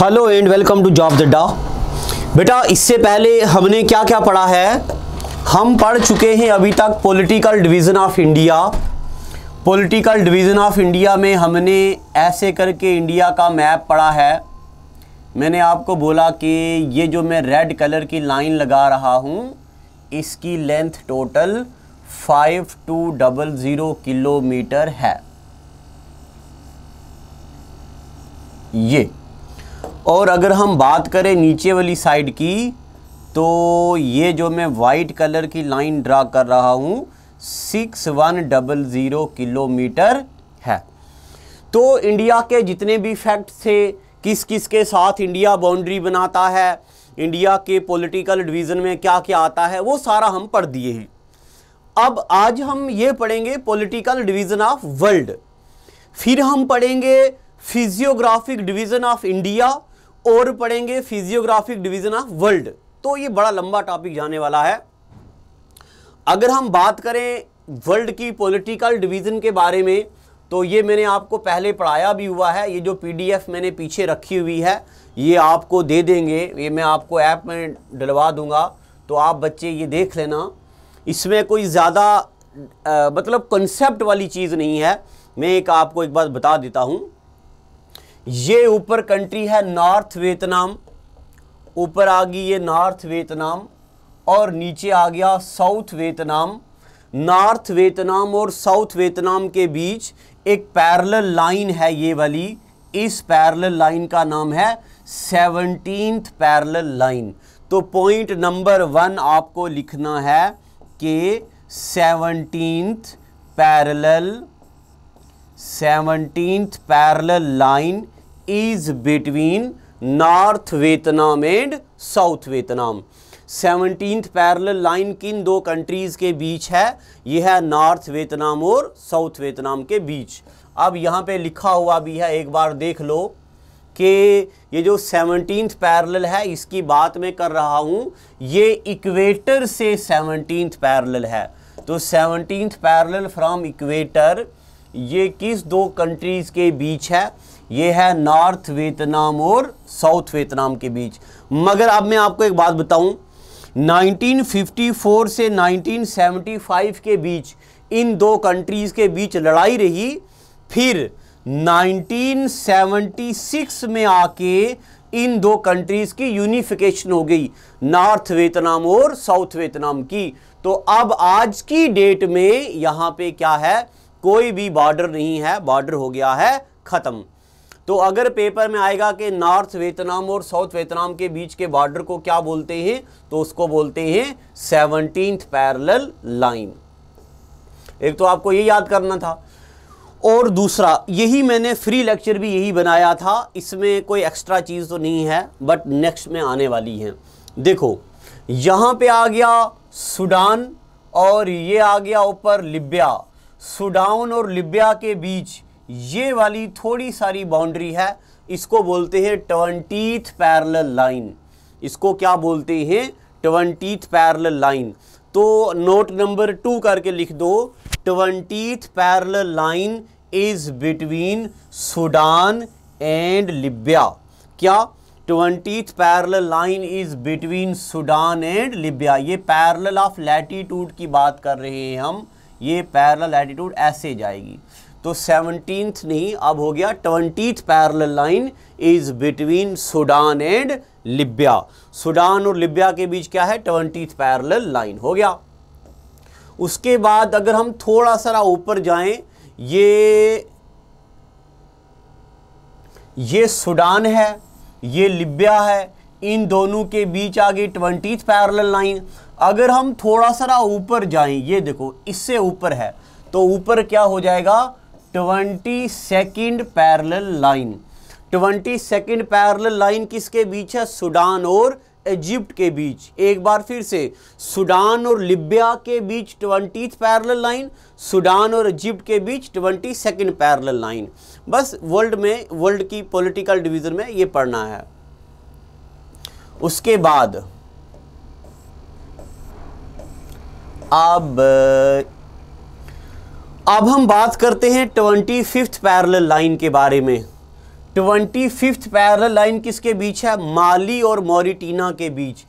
hello and welcome to job Dadda बेटा इससे पहले हमने क्या क्या पढ़ा है हम पढ़ चुके हैं अभी तक political division of India political division of India में हमने ऐसे करके इंडिया का मैप पढ़ा है मैंने आपको बोला कि ये जो मैं रेड कलर की लाइन लगा रहा हूँ इसकी length total five two double zero kilometre है ये और अगर हम बात करें नीचे वाली साइड की तो ये जो मैं वाइट कलर की लाइन ड्रा कर रहा हूँ six one double zero kilometre है तो इंडिया के जितने भी फैक्ट थे किस किस के साथ इंडिया बाउंड्री बनाता है इंडिया के पॉलिटिकल डिवीज़न में क्या क्या आता है वो सारा हम पढ़ दिए हैं अब आज हम ये पढ़ेंगे पॉलिटिकल डिवीज़न ऑफ वर्ल्ड फिर हम पढ़ेंगे फिजियोग्राफिक डिवीज़न ऑफ इंडिया और पढ़ेंगे फिजियोग्राफिक डिवीजन ऑफ वर्ल्ड तो ये बड़ा लंबा टॉपिक जाने वाला है अगर हम बात करें वर्ल्ड की पॉलिटिकल डिवीजन के बारे में तो ये मैंने आपको पहले पढ़ाया भी हुआ है ये जो पीडीएफ मैंने पीछे रखी हुई है ये आपको दे देंगे ये मैं आपको ऐप में डलवा दूंगा तो आप बच्चे ये देख लेना इसमें कोई ज़्यादा मतलब कंसेप्ट वाली चीज़ नहीं है मैं एक आपको एक बात बता देता हूँ ये ऊपर कंट्री है नॉर्थ वियतनाम ऊपर आ गई ये नॉर्थ वियतनाम और नीचे आ गया साउथ वियतनाम नॉर्थ वियतनाम और साउथ वियतनाम के बीच एक पैरल लाइन है ये वाली इस पैरल लाइन का नाम है सेवनटीन पैरल लाइन तो पॉइंट नंबर वन आपको लिखना है कि seventeen parallel seventeen parallel line is between north Vietnam and south Vietnam seventeen parallel line किन दो कंट्रीज़ के बीच है यह है नॉर्थ वियतनाम और साउथ वियतनाम के बीच अब यहाँ पे लिखा हुआ भी है एक बार देख लो कि ये जो सेवनटीन पैरल है इसकी बात मैं कर रहा हूँ ये इक्वेटर से सेवनटीन पैरल है तो सेवनटीन पैरल फ्रॉम इक्वेटर ये किस दो कंट्रीज़ के बीच है ये है नॉर्थ वियतनाम और साउथ वियतनाम के बीच मगर अब मैं आपको एक बात बताऊं 1954 से 1975 के बीच इन दो कंट्रीज़ के बीच लड़ाई रही फिर 1976 में आके इन दो कंट्रीज़ की यूनिफिकेशन हो गई नॉर्थ वियतनाम और साउथ वियतनाम की तो अब आज की डेट में यहाँ पे क्या है कोई भी बॉर्डर नहीं है बॉर्डर हो गया है ख़त्म तो अगर पेपर में आएगा कि नॉर्थ वियतनाम और साउथ वियतनाम के बीच के बॉर्डर को क्या बोलते हैं तो उसको बोलते हैं सेवनटीन पैरल लाइन एक तो आपको ये याद करना था और दूसरा यही मैंने फ्री लेक्चर भी यही बनाया था इसमें कोई एक्स्ट्रा चीज़ तो नहीं है बट नेक्स्ट में आने वाली है देखो यहाँ पे आ गया सूडान और ये आ गया ऊपर लिबिया सूडान और लिबिया के बीच ये वाली थोड़ी सारी बाउंड्री है इसको बोलते हैं ट्वेंटीथ पैरल लाइन इसको क्या बोलते हैं ट्वेंटीथ पैरल लाइन तो नोट नंबर टू करके लिख दो twentieth parallel line is between Sudan and Libya क्या twentieth parallel line is between Sudan and Libya ये पैरल ऑफ लैटीट्यूड की बात कर रहे हैं हम ये पैरल एटीट्यूड ऐसे जाएगी तो सेवनटीन्थ नहीं अब हो गया twentieth parallel line is between Sudan and Libya Sudan और लिब्या के बीच क्या है ट्वेंटीथ पैरल लाइन हो गया उसके बाद अगर हम थोड़ा सा ऊपर जाएं ये ये सूडान है ये लिब्या है इन दोनों के बीच आ गई ट्वेंटीथ पैरल लाइन अगर हम थोड़ा सा ऊपर जाएं ये देखो इससे ऊपर है तो ऊपर क्या हो जाएगा twenty second parallel line twenty second parallel line किसके बीच है सूडान और इजिप्ट के बीच एक बार फिर से सूडान और लिबिया के बीच ट्वेंटी पैरल लाइन सूडान और इजिप्ट के बीच ट्वेंटी सेकेंड पैरल लाइन बस वर्ल्ड में वर्ल्ड की पॉलिटिकल डिवीज़न में ये पढ़ना है उसके बाद अब अब हम बात करते हैं ट्वेंटी फिफ्थ पैरल लाइन के बारे में ट्वेंटी फिफ्थ पैरल लाइन किसके बीच है माली और मोरिटीना के बीच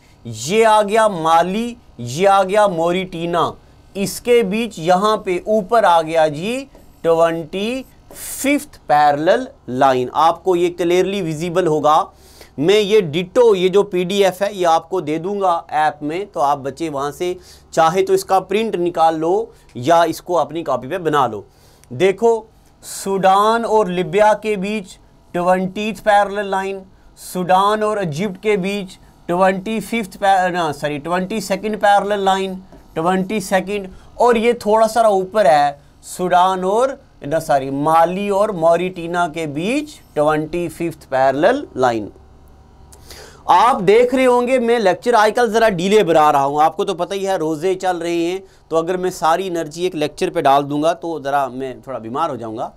ये आ गया माली ये आ गया मोरिटीना इसके बीच यहाँ पे ऊपर आ गया जी ट्वेंटी फिफ्थ पैरल लाइन आपको ये क्लियरली विजिबल होगा मैं ये डिटो ये जो पीडीएफ है ये आपको दे दूंगा ऐप में तो आप बच्चे वहाँ से चाहे तो इसका प्रिंट निकाल लो या इसको अपनी कॉपी पे बना लो देखो सूडान और लिबिया के बीच ट्वेंटी पैरल लाइन सूडान और इजिप्ट के बीच twenty fifth sorry twenty second parallel line twenty second और ये थोड़ा सा ऊपर है सूडान और सॉरी माली और मोरिटीना के बीच ट्वेंटी फिफ्थ पैरल लाइन आप देख रहे होंगे मैं लेक्चर आजकल ज़रा डीले बना रहा हूँ आपको तो पता ही है रोज़े चल रहे हैं तो अगर मैं सारी एनर्जी एक लेक्चर पे डाल दूंगा तो ज़रा मैं थोड़ा बीमार हो जाऊँगा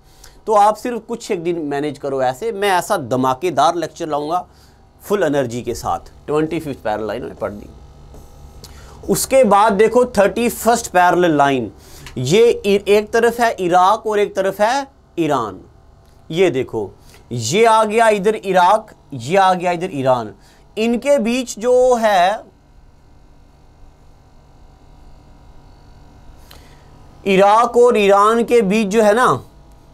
तो आप सिर्फ कुछ एक दिन मैनेज करो ऐसे मैं ऐसा धमाकेदार लेक्चर लाऊंगा फुल एनर्जी के साथ ट्वेंटी फिफ्थ पैरल लाइन में पढ़ दी उसके बाद देखो थर्टी फर्स्ट पैरल लाइन ये एक तरफ है इराक और एक तरफ है ईरान ये देखो ये आ गया इधर इराक ये आ गया इधर ईरान इनके बीच जो है इराक और ईरान के बीच जो है ना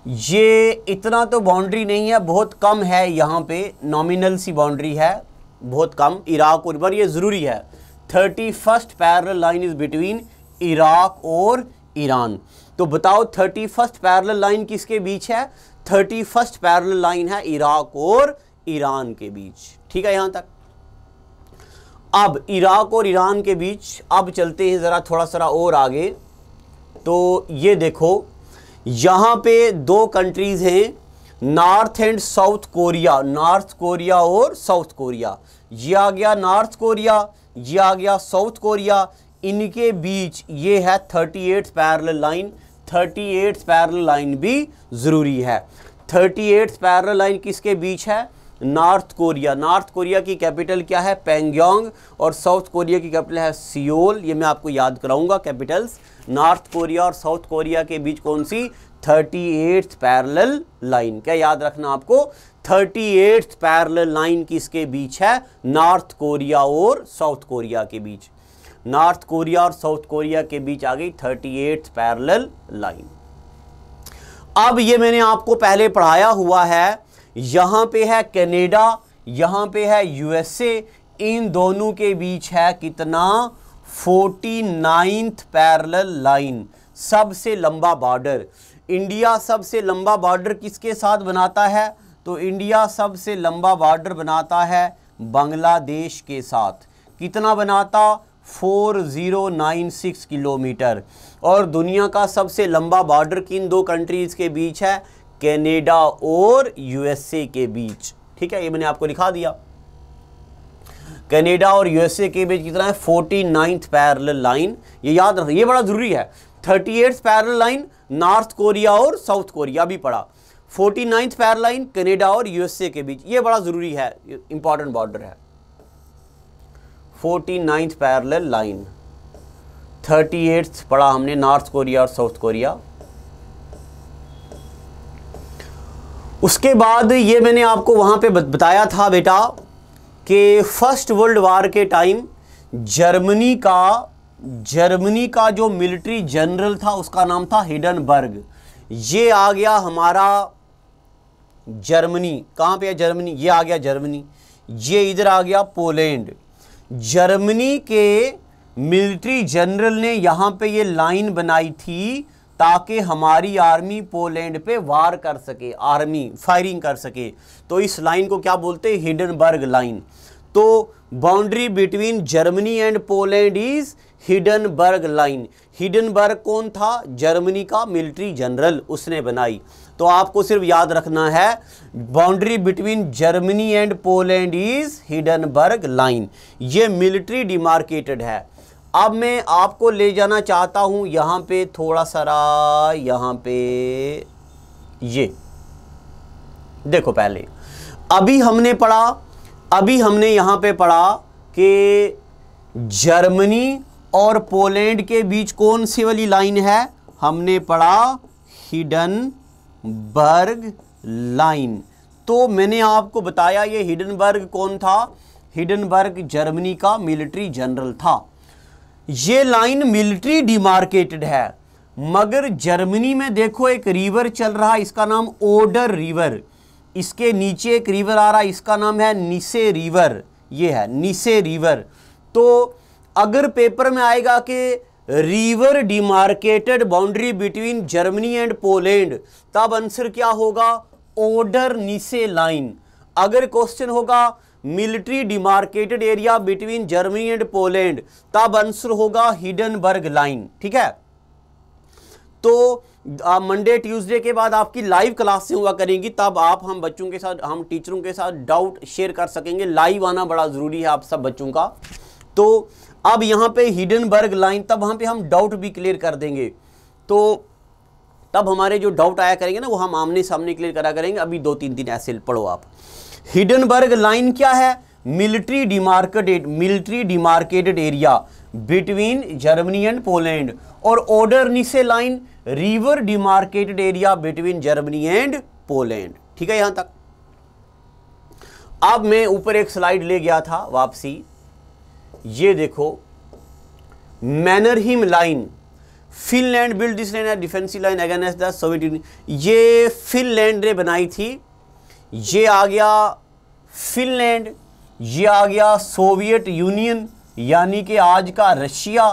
ये इतना तो बाउंड्री नहीं है बहुत कम है यहाँ पे नॉमिनल सी बाउंड्री है बहुत कम इराक और पर ये ज़रूरी है thirty first parallel line is between Iraq और ईरान तो बताओ थर्टी फर्स्ट पैरल लाइन किसके बीच है थर्टी फर्स्ट पैरल लाइन है इराक और ईरान के बीच ठीक है यहाँ तक अब इराक और ईरान के बीच अब चलते हैं ज़रा थोड़ा सा और आगे तो ये देखो यहाँ पे दो कंट्रीज़ हैं north and south Korea north Korea और साउथ कोरिया ये आ गया नॉर्थ कोरिया ये आ गया साउथ कोरिया इनके बीच ये है thirty eighth parallel line thirty eighth parallel line भी ज़रूरी है थर्टी एट्थ पैरल लाइन किसके बीच है नॉर्थ कोरिया नॉर्थ कोरिया की कैपिटल क्या है पेंग्योंग और साउथ कोरिया की कैपिटल है सियोल ये मैं आपको याद कराऊंगा कैपिटल्स नॉर्थ कोरिया और साउथ कोरिया के बीच कौन सी थर्टी एट्थ पैरल लाइन क्या याद रखना आपको थर्टी एट्थ पैरल लाइन किसके बीच है नॉर्थ कोरिया और साउथ कोरिया के बीच नॉर्थ कोरिया और साउथ कोरिया के बीच आ गई थर्टी एट्थ पैरल लाइन अब ये मैंने आपको पहले पढ़ाया हुआ है यहाँ पे है कनाडा यहाँ पे है यूएसए इन दोनों के बीच है कितना फोर्टी नाइन्थ पैरल लाइन सबसे लंबा बॉर्डर इंडिया सबसे लंबा बॉर्डर किसके साथ बनाता है तो इंडिया सबसे लंबा बॉर्डर बनाता है बांग्लादेश के साथ कितना बनाता 4096 किलोमीटर और दुनिया का सबसे लंबा बॉर्डर किन दो कंट्रीज़ के बीच है कनाडा और यूएसए के बीच ठीक है ये मैंने आपको लिखा दिया कनाडा और यूएसए के बीच कितना है फोर्टी नाइन्थ पैरल लाइन ये याद रखना ये बड़ा ज़रूरी है thirty eighth parallel line north Korea और साउथ कोरिया भी पड़ा forty ninth parallel line Canada और यूएसए के बीच ये बड़ा ज़रूरी है इंपॉर्टेंट बॉर्डर है forty ninth parallel line thirty eighth पढ़ा हमने नॉर्थ कोरिया और साउथ कोरिया उसके बाद ये मैंने आपको वहाँ पे बताया था बेटा कि फर्स्ट वर्ल्ड वार के टाइम जर्मनी का जर्मनी का जो मिलिट्री जनरल था उसका नाम था हिडनबर्ग ये आ गया हमारा जर्मनी कहाँ पे है जर्मनी ये आ गया जर्मनी ये इधर आ गया पोलैंड जर्मनी के मिलिट्री जनरल ने यहाँ पे ये लाइन बनाई थी ताकि हमारी आर्मी पोलैंड पे वार कर सके आर्मी फायरिंग कर सके तो इस लाइन को क्या बोलते हैं हिडनबर्ग लाइन तो boundary between Germany and Poland is Hindenburg line Hindenburg कौन था जर्मनी का मिलिट्री जनरल उसने बनाई तो आपको सिर्फ याद रखना है boundary between Germany and Poland is Hindenburg line ये मिलिट्री डिमार्केटेड है अब मैं आपको ले जाना चाहता हूँ यहाँ पे थोड़ा सारा यहाँ पे ये देखो पहले अभी हमने पढ़ा अभी हमने यहाँ पे पढ़ा कि जर्मनी और पोलैंड के बीच कौन सी वाली लाइन है हमने पढ़ा हिडनबर्ग लाइन तो मैंने आपको बताया ये हिडनबर्ग कौन था हिडनबर्ग जर्मनी का मिलिट्री जनरल था ये लाइन मिलिट्री डिमार्केटेड है मगर जर्मनी में देखो एक रिवर चल रहा इसका नाम ओडर रिवर इसके नीचे एक रिवर आ रहा है इसका नाम है निसे रिवर ये है निसे रिवर तो अगर पेपर में आएगा कि river demarcated boundary between Germany and Poland तब आंसर क्या होगा ओडर निसे लाइन अगर क्वेश्चन होगा military demarcated area between Germany and Poland तब आंसर होगा हिडनबर्ग लाइन ठीक है तो मंडे ट्यूसडे के बाद आपकी लाइव क्लास से हुआ करेंगी तब आप हम बच्चों के साथ हम टीचरों के साथ डाउट शेयर कर सकेंगे लाइव आना बड़ा ज़रूरी है आप सब बच्चों का तो अब यहां पे हिडनबर्ग लाइन तब वहां पे हम डाउट भी क्लियर कर देंगे तो तब हमारे जो डाउट आया करेंगे ना वो हम आमने सामने क्लियर करा करेंगे अभी दो तीन दिन ऐसे पढ़ो आप हिडनबर्ग लाइन क्या है military demarcated military demarcated area between Germany and Poland और Oder Neisse line river demarcated area between Germany and Poland ठीक है यहां तक अब मैं ऊपर एक स्लाइड ले गया था वापसी ये देखो Mannerheim line Finland build this line defensive line against the Soviet Union ये फिनलैंड ने बनाई थी ये आ गया फिनलैंड ये आ गया सोवियत यूनियन यानी कि आज का रशिया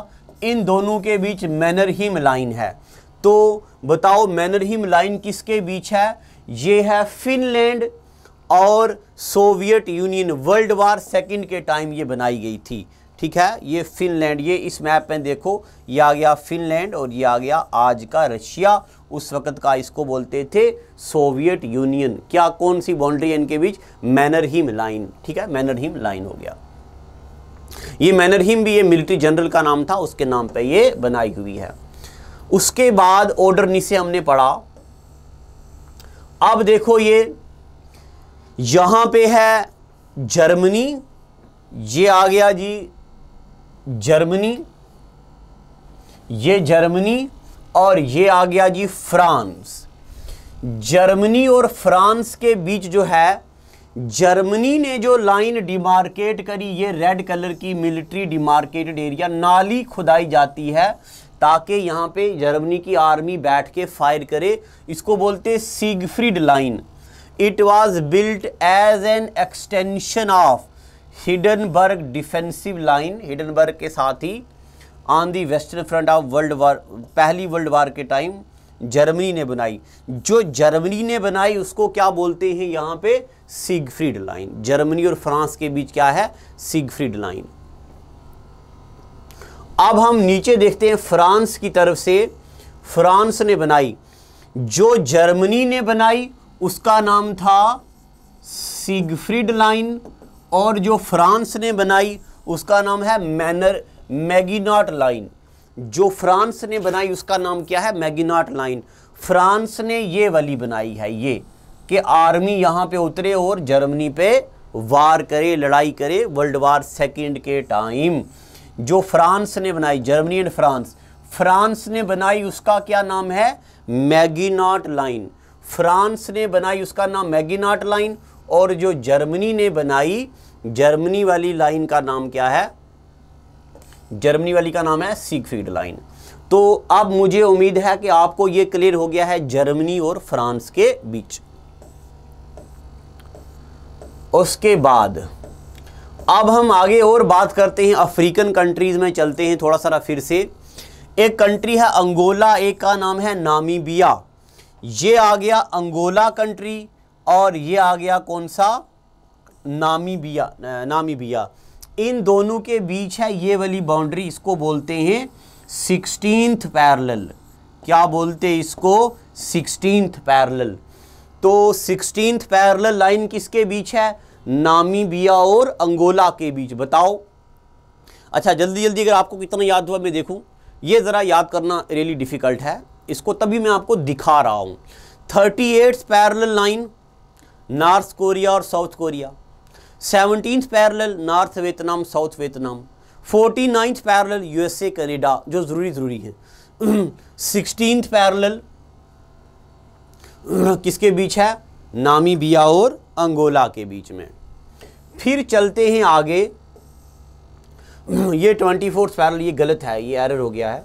इन दोनों के बीच मैनरहिम लाइन है तो बताओ मैनरहिम लाइन किसके बीच है ये है फिनलैंड और Soviet Union world war second के टाइम ये बनाई गई थी ठीक है ये फिनलैंड ये इस मैप में देखो ये आ गया फिनलैंड और ये आ गया आज का रशिया उस वक्त का इसको बोलते थे सोवियत यूनियन क्या कौन सी बाउंड्री है इनके बीच मैनरहीम लाइन ठीक है मैनरहीम लाइन हो गया ये मैनरहीम भी ये मिलिट्री जनरल का नाम था उसके नाम पे ये बनाई हुई है उसके बाद ऑर्डर निशे हमने पढ़ा अब देखो ये यहां पे है जर्मनी ये आ गया जी जर्मनी ये जर्मनी और ये आ गया जी फ्रांस जर्मनी और फ्रांस के बीच जो है जर्मनी ने जो लाइन डिमार्केट करी ये रेड कलर की मिलिट्री डिमार्केटेड एरिया नाली खुदाई जाती है ताकि यहाँ पे जर्मनी की आर्मी बैठ के फायर करे इसको बोलते Siegfried line it was built as an extension of Hindenburg defensive line Hindenburg के साथ ही on the western front of world war पहली वर्ल्ड वार के टाइम जर्मनी ने बनाई जो जर्मनी ने बनाई उसको क्या बोलते हैं यहाँ पे सिगफ्रीड लाइन जर्मनी और फ्रांस के बीच क्या है सिगफ्रीड लाइन अब हम नीचे देखते हैं फ्रांस की तरफ से फ्रांस ने बनाई जो जर्मनी ने बनाई उसका नाम था सिगफ्रीड लाइन और जो फ्रांस ने बनाई उसका नाम है मैनर मैगिनाट लाइन जो फ्रांस ने बनाई उसका नाम क्या है मैगिनाट लाइन फ्रांस ने ये वाली बनाई है ये कि आर्मी यहाँ पे उतरे और जर्मनी पे वार करे लड़ाई करे वर्ल्ड वार सेकेंड के टाइम जो फ्रांस ने बनाई जर्मनी एंड फ्रांस फ्रांस ने बनाई उसका क्या नाम है मैगिनाट लाइन फ्रांस ने बनाई उसका नाम मैगिनाट लाइन और जो जर्मनी ने बनाई जर्मनी वाली लाइन का नाम क्या है जर्मनी वाली का नाम है सीकफीड लाइन तो अब मुझे उम्मीद है कि आपको यह क्लियर हो गया है जर्मनी और फ्रांस के बीच उसके बाद अब हम आगे और बात करते हैं अफ्रीकन कंट्रीज़ में चलते हैं थोड़ा सारा फिर से एक कंट्री है अंगोला एक का नाम है नामीबिया ये आ गया अंगोला कंट्री और ये आ गया कौन सा नामीबिया नामीबिया इन दोनों के बीच है ये वाली बाउंड्री इसको बोलते हैं सिक्सटीनथ पैरल क्या बोलते हैं इसको सिक्सटीनथ पैरल तो सिक्सटीनथ पैरल लाइन किसके बीच है नामीबिया और अंगोला के बीच बताओ अच्छा जल्दी जल्दी अगर आपको कितना याद हुआ मैं देखूं ये ज़रा याद करना रियली डिफ़िकल्ट है इसको तभी मैं आपको दिखा रहा हूँ thirty eighth parallel line north Korea और south Korea seventeen parallel north Vietnam south Vietnam forty ninth parallel USA Canada जो ज़रूरी ज़रूरी है सिक्सटीन पैरल किसके बीच है नामीबिया और अंगोला के बीच में फिर चलते हैं आगे ये ट्वेंटी फोर्थ पैरल ये गलत है ये एरर हो गया है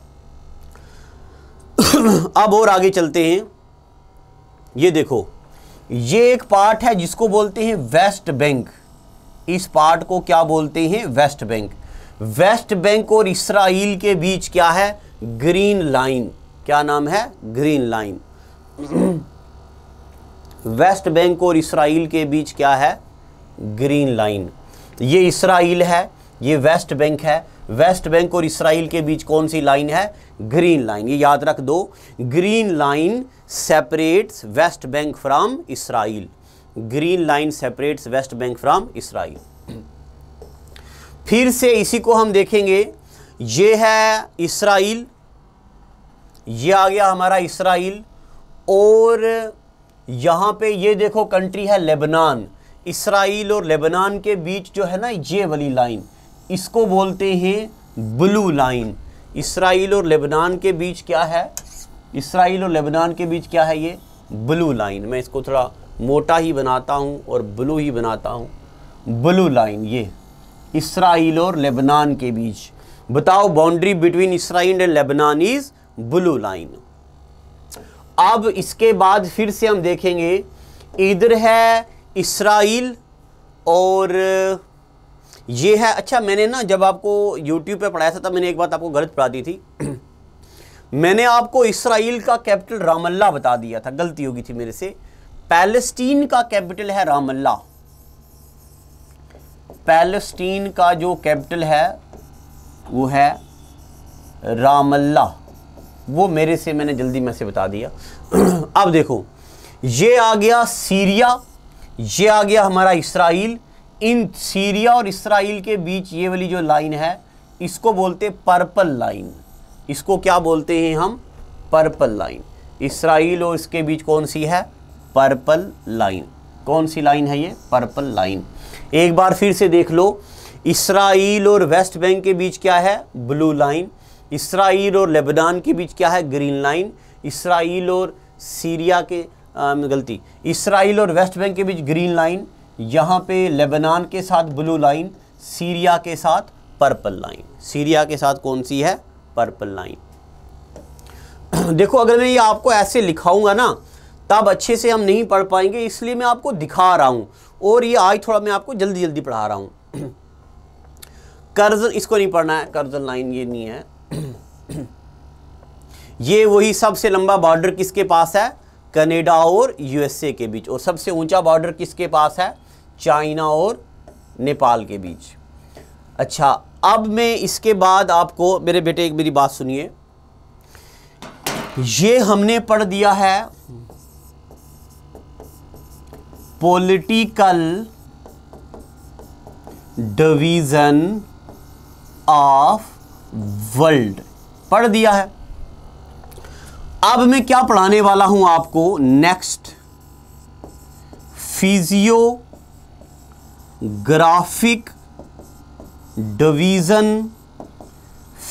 अब और आगे चलते हैं ये देखो ये एक पार्ट है जिसको बोलते हैं वेस्ट बैंक इस पार्ट को क्या बोलते हैं वेस्ट बैंक वेस्ट बैंक और इसराइल के बीच क्या है ग्रीन लाइन क्या नाम है ग्रीन लाइन वेस्ट बैंक और इसराइल के बीच क्या है ग्रीन लाइन ये इसराइल है ये वेस्ट बैंक है वेस्ट बैंक और इसराइल के बीच कौन सी लाइन है ग्रीन लाइन ये याद रख दो green line separates West Bank from Israel green line separates West Bank from Israel फिर से इसी को हम देखेंगे ये है इसराइल ये आ गया हमारा इसराइल और यहाँ पे ये देखो कंट्री है लेबनान इसराइल और लेबनान के बीच जो है ना ये वाली लाइन इसको बोलते हैं ब्लू लाइन इसराइल और लेबनान के बीच क्या है इसराइल और लेबनान के बीच क्या है ये ब्लू लाइन मैं इसको थोड़ा मोटा ही बनाता हूँ और ब्लू ही बनाता हूँ ब्लू लाइन ये इसराइल और लेबनान के बीच बताओ boundary between Israel and Lebanon is blue line अब इसके बाद फिर से हम देखेंगे इधर है इसराइल और ये है अच्छा मैंने ना जब आपको यूट्यूब पे पढ़ाया था तब मैंने एक बात आपको गलत पढ़ा दी थी मैंने आपको इसराइल का कैपिटल रामल्ला बता दिया था गलती होगी थी मेरे से पैलेस्टीन का कैपिटल है रामल्ला पैलेस्टीन का जो कैपिटल है वो है रामल्ला वो मेरे से मैंने जल्दी में से बता दिया अब देखो ये आ गया सीरिया ये आ गया हमारा इसराइल इन सीरिया और इसराइल के बीच ये वाली जो लाइन है इसको बोलते पर्पल लाइन इसको क्या बोलते हैं हम पर्पल लाइन इसराइल और इसके बीच कौन सी है पर्पल लाइन कौन सी लाइन है ये पर्पल लाइन एक बार फिर से देख लो इसराइल और वेस्ट बैंक के बीच क्या है ब्लू लाइन इसराइल और लेबनान के बीच क्या है ग्रीन लाइन इसराइल और सीरिया के आ, गलती इसराइल और वेस्ट बैंक के बीच ग्रीन लाइन यहाँ पे लेबनान के साथ ब्लू लाइन सीरिया के साथ पर्पल लाइन सीरिया के साथ कौन सी है पर्पल लाइन देखो अगर मैं ये आपको ऐसे लिखाऊंगा ना तब अच्छे से हम नहीं पढ़ पाएंगे इसलिए मैं आपको दिखा रहा हूँ और ये आज थोड़ा मैं आपको जल्दी जल्दी पढ़ा रहा हूँ कर्ज इसको नहीं पढ़ना है कर्ज लाइन ये नहीं है ये वही सबसे लंबा बॉर्डर किसके पास है कनेडा और यूएसए के बीच और सबसे ऊंचा बॉर्डर किसके पास है चाइना और नेपाल के बीच अच्छा अब मैं इसके बाद आपको मेरे बेटे एक मेरी बात सुनिए ये हमने पढ़ दिया है पोलिटिकल डिवीजन ऑफ वर्ल्ड पढ़ दिया है अब मैं क्या पढ़ाने वाला हूं आपको next physiographic division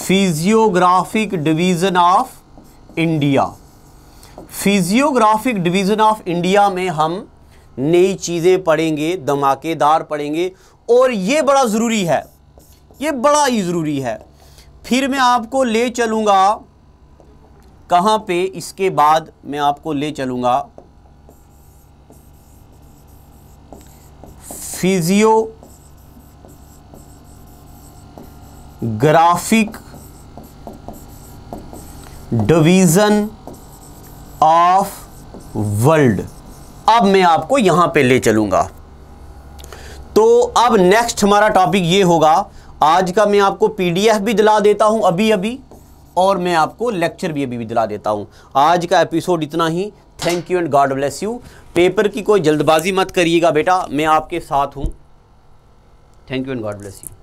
physiographic division of India physiographic division of India में हम नई चीज़ें पढ़ेंगे धमाकेदार पढ़ेंगे और ये बड़ा ज़रूरी है ये बड़ा ही ज़रूरी है फिर मैं आपको ले चलूँगा कहाँ पे इसके बाद मैं आपको ले चलूँगा physiographic division of world अब मैं आपको यहां पे ले चलूंगा तो अब नेक्स्ट हमारा टॉपिक ये होगा आज का मैं आपको पीडीएफ भी दिला देता हूँ अभी अभी और मैं आपको लेक्चर भी अभी भी दिला देता हूँ आज का एपिसोड इतना ही thank you and God bless you paper की कोई जल्दबाजी मत करिएगा बेटा मैं आपके साथ हूँ thank you and God bless you